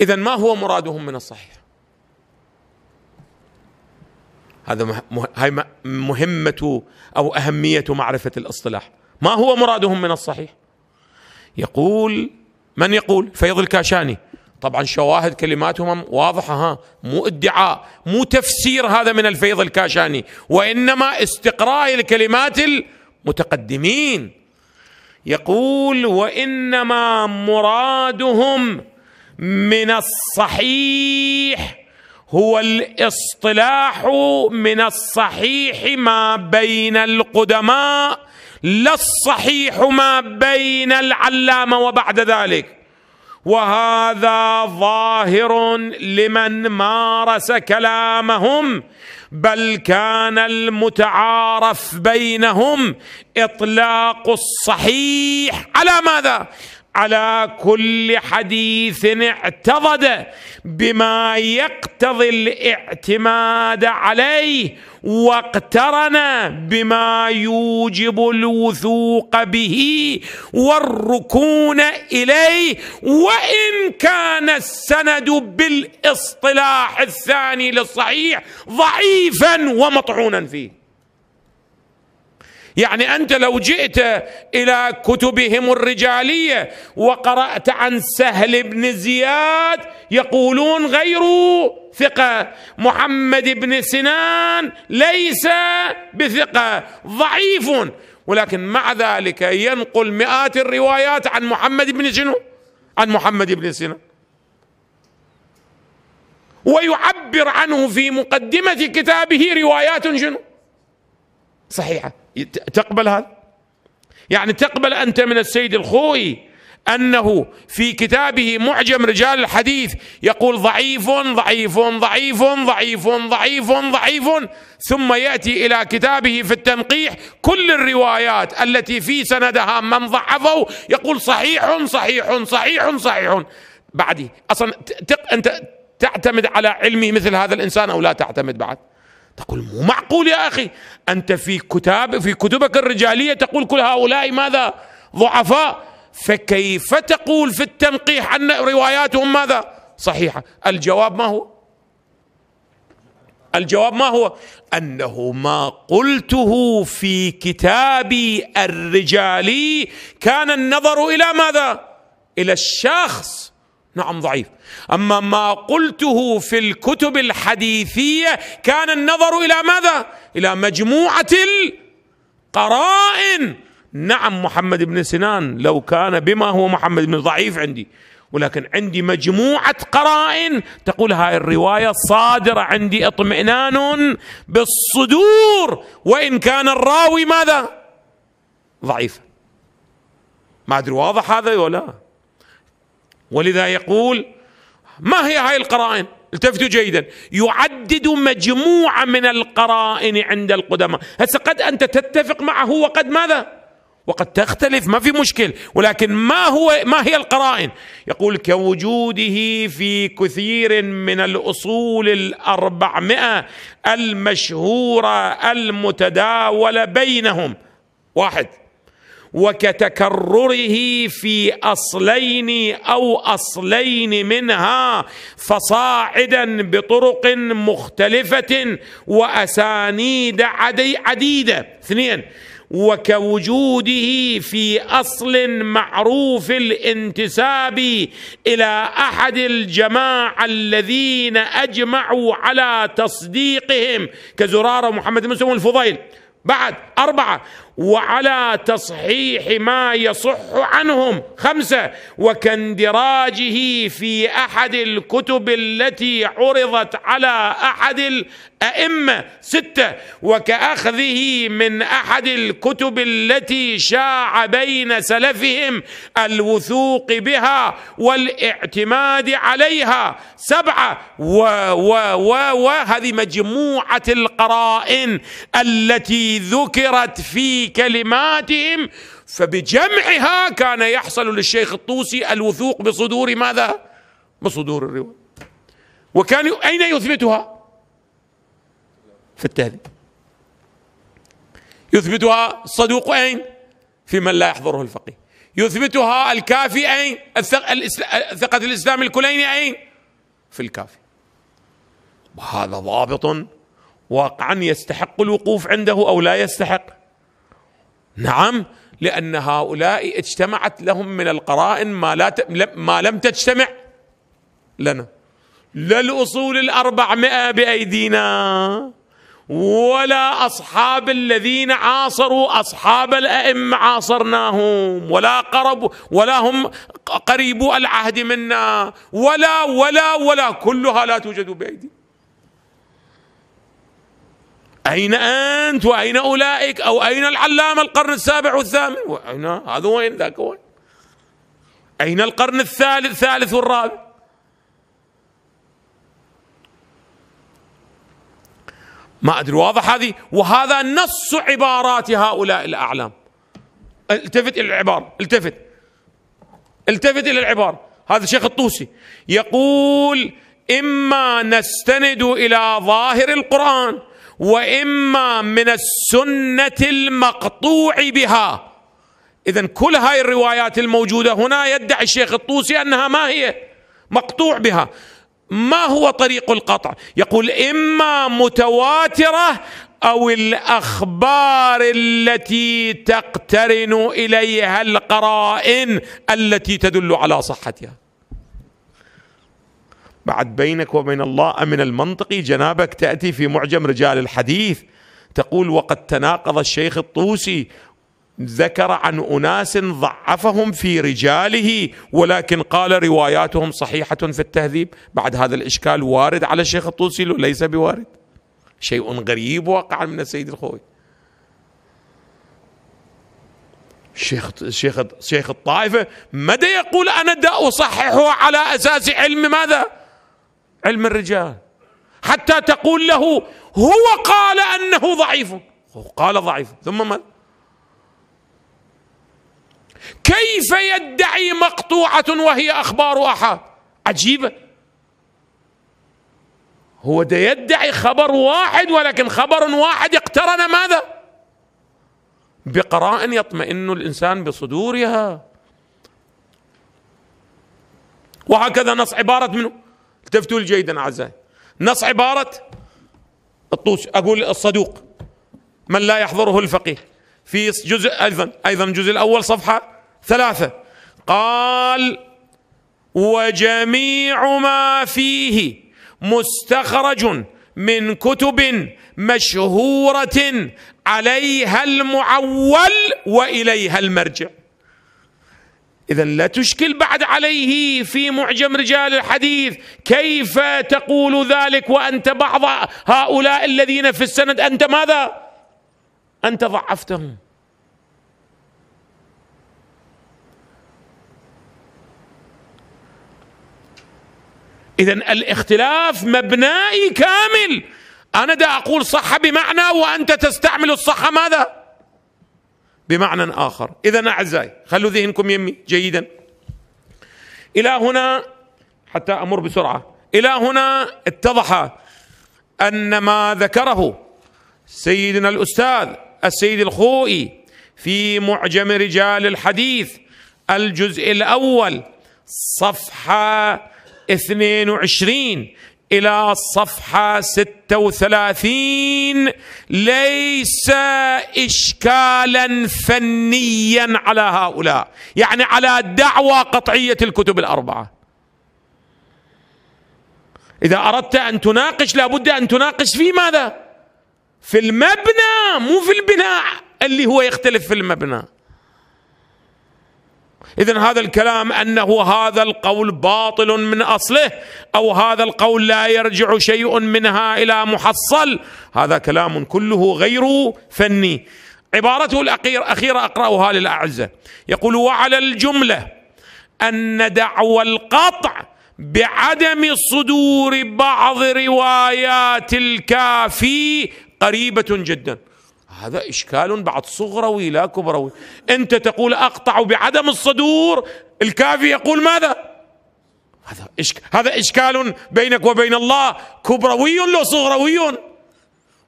إذا ما هو مرادهم من الصحيح هذا هاي مهمة أو أهمية معرفة الاصطلاح ما هو مرادهم من الصحيح يقول من يقول فيض الكاشاني طبعا شواهد كلماتهم واضحة ها مو ادعاء مو تفسير هذا من الفيض الكاشاني وإنما استقراء لكلمات المتقدمين يقول وإنما مرادهم من الصحيح هو الاصطلاح من الصحيح ما بين القدماء لا الصحيح ما بين العلامه وبعد ذلك وهذا ظاهر لمن مارس كلامهم بل كان المتعارف بينهم اطلاق الصحيح على ماذا على كل حديث اعتضد بما يقتضي الاعتماد عليه واقترن بما يوجب الوثوق به والركون اليه وان كان السند بالاصطلاح الثاني للصحيح ضعيفا ومطعونا فيه يعني انت لو جئت الى كتبهم الرجاليه وقرات عن سهل بن زياد يقولون غير ثقه محمد بن سنان ليس بثقه ضعيف ولكن مع ذلك ينقل مئات الروايات عن محمد بن شنو عن محمد بن سنان ويعبر عنه في مقدمه كتابه روايات شنو صحيحة تقبل هذا يعني تقبل أنت من السيد الخوي أنه في كتابه معجم رجال الحديث يقول ضعيف ضعيف ضعيف ضعيف ضعيف ضعيف ثم يأتي إلى كتابه في التنقيح كل الروايات التي في سندها من ضعفه يقول صحيح صحيح صحيح صحيح بعدي أصلا أنت تعتمد على علمي مثل هذا الإنسان أو لا تعتمد بعد تقول مو معقول يا أخي أنت في كتاب في كتبك الرجالية تقول كل هؤلاء ماذا ضعفاء فكيف تقول في التنقيح أن رواياتهم ماذا صحيحة الجواب ما هو الجواب ما هو انه ما قلته في كتابي الرجالي كان النظر الى ماذا الى الشخص نعم ضعيف اما ما قلته في الكتب الحديثيه كان النظر الى ماذا الى مجموعه القرائن نعم محمد بن سنان لو كان بما هو محمد بن ضعيف عندي ولكن عندي مجموعه قرائن تقول هاي الروايه صادره عندي اطمئنان بالصدور وان كان الراوي ماذا ضعيف ما ادري واضح هذا ولا لا ولذا يقول ما هي هاي القرائن التفتوا جيدا يعدد مجموعة من القرائن عند القدماء هسه قد أنت تتفق معه وقد ماذا وقد تختلف ما في مشكل ولكن ما هو ما هي القرائن يقول كوجوده في كثير من الأصول الأربعمائة المشهورة المتداولة بينهم واحد وكتكرره في اصلين او اصلين منها فصاعدا بطرق مختلفه واسانيد عدي عديده اثنين وكوجوده في اصل معروف الانتساب الى احد الجماعه الذين اجمعوا على تصديقهم كزراره محمد بن مسلم الفضيل بعد أربعة وعلى تصحيح ما يصح عنهم خمسه وكاندراجه في احد الكتب التي عرضت على احد الائمه سته وكاخذه من احد الكتب التي شاع بين سلفهم الوثوق بها والاعتماد عليها سبعه و و و وهذه مجموعه القرائن التي ذكرت في كلماتهم فبجمعها كان يحصل للشيخ الطوسي الوثوق بصدور ماذا؟ بصدور الرواية وكان أين يثبتها؟ في التهذيب يثبتها الصدوق أين؟ في من لا يحضره الفقيه يثبتها الكافي أين؟ ثقة الإسلام الكليني أين؟ في الكافي وهذا ضابط واقعا يستحق الوقوف عنده أو لا يستحق نعم لان هؤلاء اجتمعت لهم من القرائن ما لا ت... ما لم تجتمع لنا لا الاصول الاربعمائه بايدينا ولا اصحاب الذين عاصروا اصحاب الائمه عاصرناهم ولا قرب ولا هم قريبو العهد منا ولا ولا ولا كلها لا توجد بايدينا أين أنت وأين أولئك أو أين العلامة القرن السابع والثامن وأين هذا وين ذاك وين أين القرن الثالث الثالث والرابع ما أدري واضح هذه وهذا نص عبارات هؤلاء الأعلام التفت إلى العبارة التفت التفت إلى العبارة هذا الشيخ الطوسي يقول إما نستند إلى ظاهر القرآن واما من السنه المقطوع بها اذا كل هاي الروايات الموجوده هنا يدعي الشيخ الطوسي انها ما هي مقطوع بها ما هو طريق القطع يقول اما متواتره او الاخبار التي تقترن اليها القرائن التي تدل على صحتها بعد بينك وبين الله أمن المنطقي جنابك تأتي في معجم رجال الحديث تقول وقد تناقض الشيخ الطوسي ذكر عن أناس ضعفهم في رجاله ولكن قال رواياتهم صحيحة في التهذيب بعد هذا الإشكال وارد على الشيخ الطوسي ليس بوارد شيء غريب وقع من السيد الخوي شيخ شيخ شيخ الطائفه مدى يقول انا دا اصححه على اساس علم ماذا؟ علم الرجال حتى تقول له هو قال انه ضعيف قال ضعيف ثم ماذا كيف يدعي مقطوعه وهي اخبار احد عجيبه هو ده يدعي خبر واحد ولكن خبر واحد اقترن ماذا بقراء يطمئن الانسان بصدورها وهكذا نص عباره منه التفتوا لي جيدا اعزائي نص عباره الطوس اقول الصدوق من لا يحضره الفقيه في جزء ايضا ايضا الجزء الاول صفحه ثلاثه قال وجميع ما فيه مستخرج من كتب مشهوره عليها المعول واليها المرجع إذا لا تشكل بعد عليه في معجم رجال الحديث كيف تقول ذلك وأنت بعض هؤلاء الذين في السند أنت ماذا؟ أنت ضعفتهم إذا الاختلاف مبنائي كامل أنا دا أقول صح بمعنى وأنت تستعمل الصح ماذا؟ بمعنى آخر إذا أعزائي خلوا ذهنكم يمي جيدا إلى هنا حتى أمر بسرعة إلى هنا اتضح أن ما ذكره سيدنا الأستاذ السيد الخوئي في معجم رجال الحديث الجزء الأول صفحة 22 إلى الصفحة 36 ليس إشكالا فنيا على هؤلاء يعني على دعوى قطعية الكتب الأربعة إذا أردت أن تناقش لابد أن تناقش في ماذا؟ في المبنى مو في البناء اللي هو يختلف في المبنى إذا هذا الكلام أنه هذا القول باطل من أصله أو هذا القول لا يرجع شيء منها إلى محصل هذا كلام كله غير فني عبارته الأخيرة أقرأها للأعزة يقول وعلى الجملة أن دعوى القطع بعدم صدور بعض روايات الكافي قريبة جداً هذا إشكال بعد صغروي لا كبروي أنت تقول أقطع بعدم الصدور الكافي يقول ماذا هذا إشك... هذا إشكال بينك وبين الله كبروي لو صغروي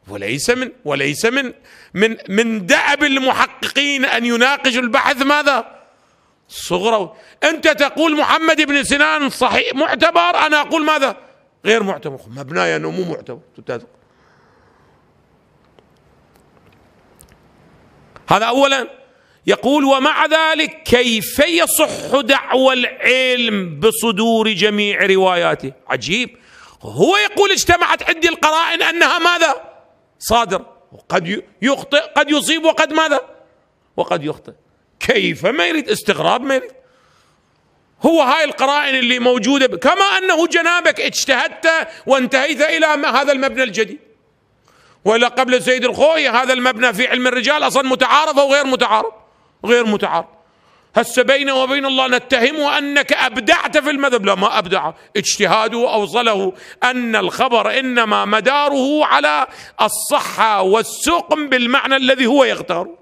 وليس من وليس من من من دأب المحققين أن يناقشوا البحث ماذا صغروي أنت تقول محمد بن سنان صحيح معتبر أنا أقول ماذا غير معتبر مبناي أنه مو معتبر هذا اولا يقول ومع ذلك كيف يصح دعوى العلم بصدور جميع رواياته عجيب هو يقول اجتمعت عندي القرائن انها ماذا صادر قد يخطئ قد يصيب وقد ماذا وقد يخطئ كيف ما يريد استغراب ما يريد هو هاي القرائن اللي موجودة كما أنه جنابك اجتهدت وانتهيت إلى هذا المبنى الجديد وإلا قبل السيد الخوي هذا المبنى في علم الرجال أصلا متعارف أو غير متعارف غير متعارف هسه بينه وبين الله نتهمه أنك أبدعت في المذهب لا ما أبدع اجتهاده أوصله أن الخبر إنما مداره على الصحة والسقم بالمعنى الذي هو يختاره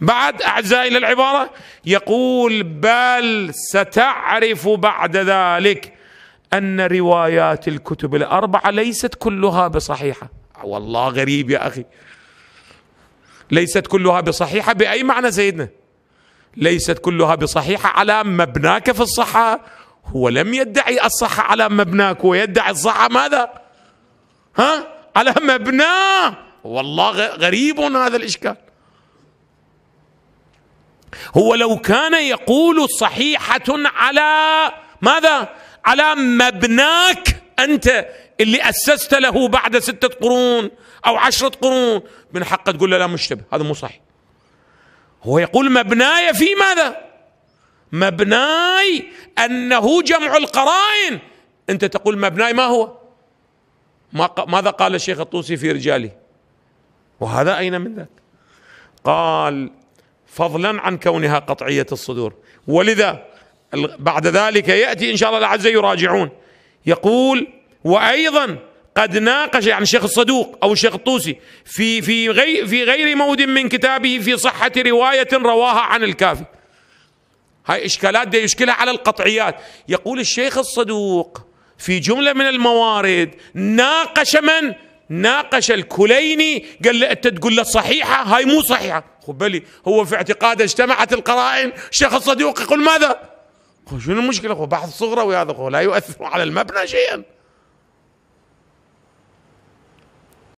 بعد أعزائي للعبارة يقول بل ستعرف بعد ذلك ان روايات الكتب الاربعه ليست كلها بصحيحه والله غريب يا اخي ليست كلها بصحيحه باي معنى سيدنا ليست كلها بصحيحه على مبناك في الصحه هو لم يدعي الصحه على مبناك هو يدعي الصحه ماذا ها على مبناه والله غريب هذا الاشكال هو لو كان يقول صحيحه على ماذا على مبناك أنت اللي أسست له بعد ستة قرون أو عشرة قرون من حقك تقول له لا مشتبه هذا مو صحيح هو يقول مبناي في ماذا مبناي أنه جمع القرائن أنت تقول مبناي ما هو ما ماذا قال الشيخ الطوسي في رجاله وهذا أين من ذاك قال فضلا عن كونها قطعية الصدور ولذا بعد ذلك يأتي إن شاء الله العزة يراجعون يقول وأيضا قد ناقش يعني الشيخ الصدوق أو الشيخ الطوسي في في غير في غير مود من كتابه في صحة رواية رواها عن الكافي هاي إشكالات دي يشكلها على القطعيات يقول الشيخ الصدوق في جملة من الموارد ناقش من ناقش الكليني قال له انت تقول له صحيحه هاي مو صحيحه خب هو في اعتقاده اجتمعت القرائن الشيخ الصدوق يقول ماذا شنو المشكله اخو بحث صغرى وهذا اخو لا يؤثر على المبنى شيئا